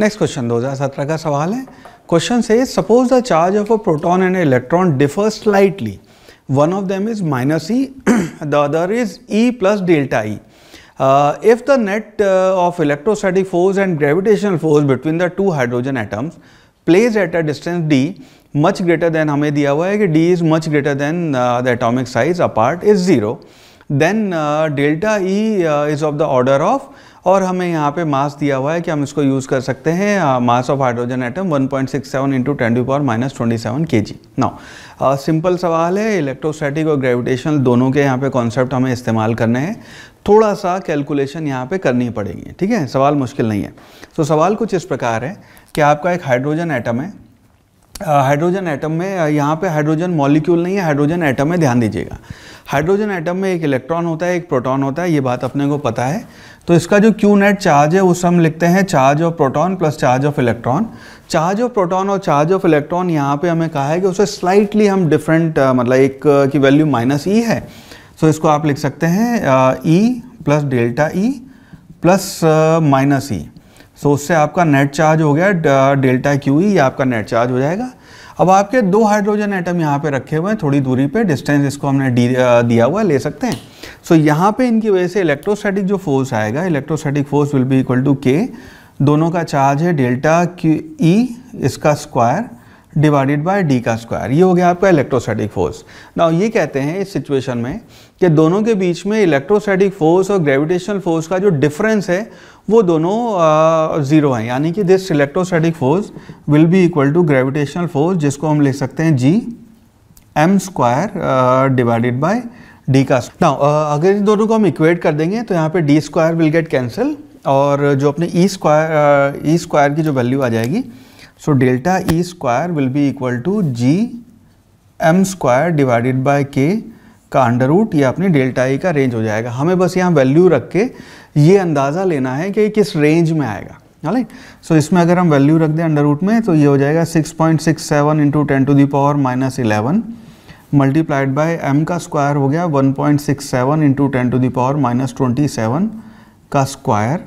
next question दो हज़ार सत्रह का सवाल है क्वेश्चन से suppose the charge of a proton and electron differ slightly one of them is minus e the other is e plus delta e if the net of electrostatic force and gravitational force between the two hydrogen atoms placed at a distance d much greater than हमें दिया हुआ है कि d is much greater than the atomic size apart is zero then delta e is of the order of और हमें यहाँ पे मास दिया हुआ है कि हम इसको यूज़ कर सकते हैं mass of hydrogen atom 1.67 point six seven into ten to power minus twenty seven k g now simple सवाल है इलेक्ट्रोस्टैटिक और ग्रेविटेशन दोनों के यहाँ पे कॉन्सेप्ट हमें इस्तेमाल करने हैं थोड़ा सा कैलकुलेशन यहाँ पे करनी पड़ेगी ठीक है सवाल मुश्किल नहीं है तो so, सवाल कुछ इस प्रकार है कि आपका एक हाइड्रोजन ऐटम है हाइड्रोजन uh, ऐटम में uh, यहाँ पर हाइड्रोजन मॉलिक्यूल नहीं है हाइड्रोजन ऐटम में ध्यान दीजिएगा हाइड्रोजन आइटम में एक इलेक्ट्रॉन होता है एक प्रोटॉन होता है ये बात अपने को पता है तो इसका जो क्यू नेट चार्ज है उस हम लिखते हैं charge of proton plus charge of electron charge of proton और चार्ज ऑफ इलेक्ट्रॉन यहाँ पे हमें कहा है कि उसे स्लाइटली हम डिफरेंट मतलब एक की वैल्यू माइनस ई है सो so इसको आप लिख सकते हैं e plus delta e plus minus e so उससे आपका नेट चार्ज हो गया डेल्टा क्यू ई ये आपका नेट चार्ज हो जाएगा अब आपके दो हाइड्रोजन आइटम यहाँ पे रखे हुए हैं थोड़ी दूरी पे डिस्टेंस इसको हमने दिया हुआ ले सकते हैं सो so, यहाँ पे इनकी वजह से इलेक्ट्रोस्टैटिक जो फोर्स आएगा electrostatic force will be equal to के दोनों का चार्ज है डेल्टा क्यू ई इसका स्क्वायर डिवाइडेड बाय डी का स्क्वायर ये हो गया आपका इलेक्ट्रोस्टैटिक फोर्स ना ये कहते हैं इस सिचुएशन में कि दोनों के बीच में इलेक्ट्रोस्टैटिक फोर्स और ग्रेविटेशनल फोर्स का जो डिफरेंस है वो दोनों ज़ीरो हैं यानी कि this electrostatic force will be equal to gravitational force जिसको हम लिख सकते हैं G m square divided by d का ना अगर इन दोनों को हम इक्वेट कर देंगे तो यहाँ पे d square will get cancel और जो अपने ई स्क्वायर ई स्क्वायर की जो वैल्यू आ जाएगी So delta E square will be equal to G m square divided by K का अंडर रूट ये अपने डेल्टा ई का रेंज हो जाएगा हमें बस यहाँ वैल्यू रख के ये अंदाज़ा लेना है कि किस रेंज में आएगा राइट सो so, इसमें अगर हम वैल्यू रख दें अंडर रूट में तो ये हो जाएगा 6.67 point six seven into ten to the power minus eleven multiplied by m का स्क्वायर हो गया 1.67 point six seven into ten to the power minus twenty seven का square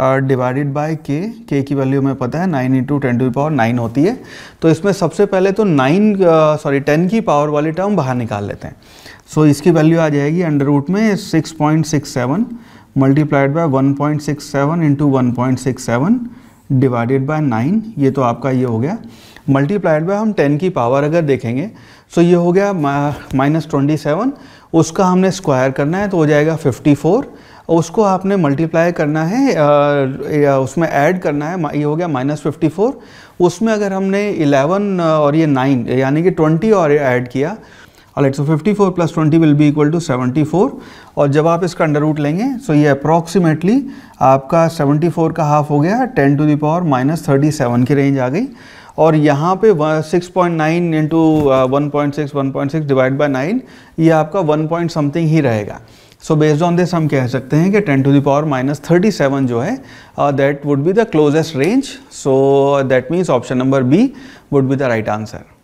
divided by k k की वैल्यू हमें पता है nine into ten to power nine होती है तो इसमें सबसे पहले तो नाइन सॉरी टेन की पावर वाली टर्म बाहर निकाल लेते हैं सो so, इसकी वैल्यू आ जाएगी अंडर रूट में six point six seven multiplied by one point six seven into one point six seven divided by nine ये तो आपका ये हो गया मल्टीप्लाइड बाय हम टेन की पावर अगर देखेंगे सो so ये हो गया माइनस ट्वेंटी सेवन उसका हमने स्क्वायर करना है तो हो जाएगा फिफ्टी फोर उसको आपने मल्टीप्लाई करना है या उसमें ऐड करना है ये हो गया माइनस फिफ्टी फोर उसमें अगर हमने इलेवन और ये नाइन यानी कि ट्वेंटी और ऐड किया right so fifty four plus twenty will be equal to seventy four और जब आप इसका अंडर रूट लेंगे सो ये अप्रॉक्सीमेटली आपका सेवेंटी फोर का हाफ हो गया ten to the power minus thirty seven की रेंज आ गई और यहाँ पे 6.9 point nine into one point six one point six divide by nine ये आपका वन पॉइंट समथिंग ही रहेगा सो बेस्ड ऑन दिस हम कह सकते हैं कि 10 to the power minus seven जो है that would be the closest range so that means option number B would be the right answer